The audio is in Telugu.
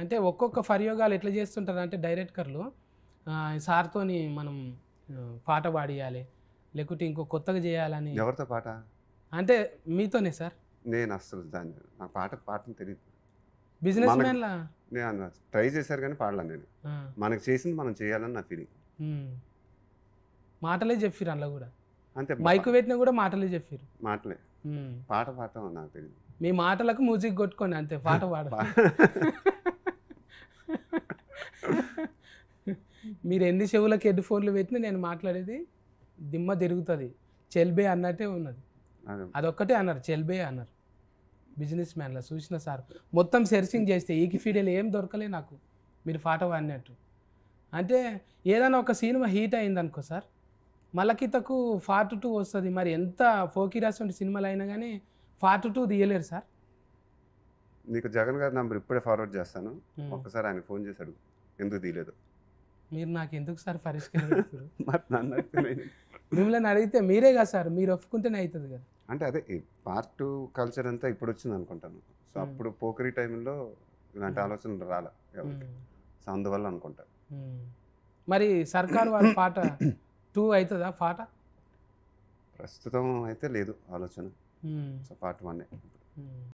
అంటే ఒక్కొక్క ఫర్యోగాలు ఎట్లా చేస్తుంటారు అంటే డైరెక్టర్లు సార్తోని మనం పాట పాడియాలి లేకుంటే ఇంకో కొత్తగా చేయాలని ఎవరితో పాట అంటే మీతోనే సార్ నేను అసలు దాన్ని నాకు పాట పాటను తెలియదు బిజినెస్ మ్యాన్లా నేను ట్రై చేశారు కానీ పాడలా నేను మనకు చేసింది మనం చేయాలని నా ఫీలింగ్ మాటలే చెప్పారు అందులో కూడా అంతే మైక్ పెట్టినా కూడా మాటలే చెప్పారు మాటలే పాట పాడటం నాకు తెలియదు మీ మాటలకు మ్యూజిక్ కొట్టుకోండి అంతే పాట పాడ మీరు ఎన్ని చెవులకు హెడ్ ఫోన్లు పెట్టినా నేను మాట్లాడేది దిమ్మ తిరుగుతుంది చెల్బే అన్నట్టే ఉన్నది అదొక్కటే అన్నారు చెల్బే అన్నారు బిజినెస్ మ్యాన్లో చూసిన సార్ మొత్తం సెర్చింగ్ చేస్తే ఈకి ఫీడేలు ఏం దొరకలే నాకు మీరు పాట అన్నట్టు అంటే ఏదైనా ఒక సినిమా హీట్ అయింది అనుకో సార్ మలకితకు ఫార్ట్ టూ వస్తుంది మరి ఎంత ఫోకిరాస్ వంటి సినిమాలు అయినా కానీ ఫార్ట్ టూ తీయలేరు సార్ నీకు జగన్ గారి నంబర్ ఇప్పుడే ఫార్వర్డ్ చేస్తాను ఒక్కసారి ఆయన ఫోన్ చేశాడు ఎందుకు తీయలేదు మీరు నాకు ఎందుకు సార్ పరిష్కరించారు మిమ్మల్ని అడిగితే మీరే కదా సార్ మీరు ఒప్పుకుంటేనే అవుతుంది కదా అంటే అదే పార్ట్ టూ కల్చర్ అంతా ఇప్పుడు వచ్చింది అనుకుంటాను సో అప్పుడు పోకరీ టైంలో ఇలాంటి ఆలోచన రాలే సో అందువల్ల అనుకుంటాను మరి సర్కార్ వాళ్ళ పాట టూ అవుతుందా పాట ప్రస్తుతం అయితే లేదు ఆలోచన సో పార్ట్ వన్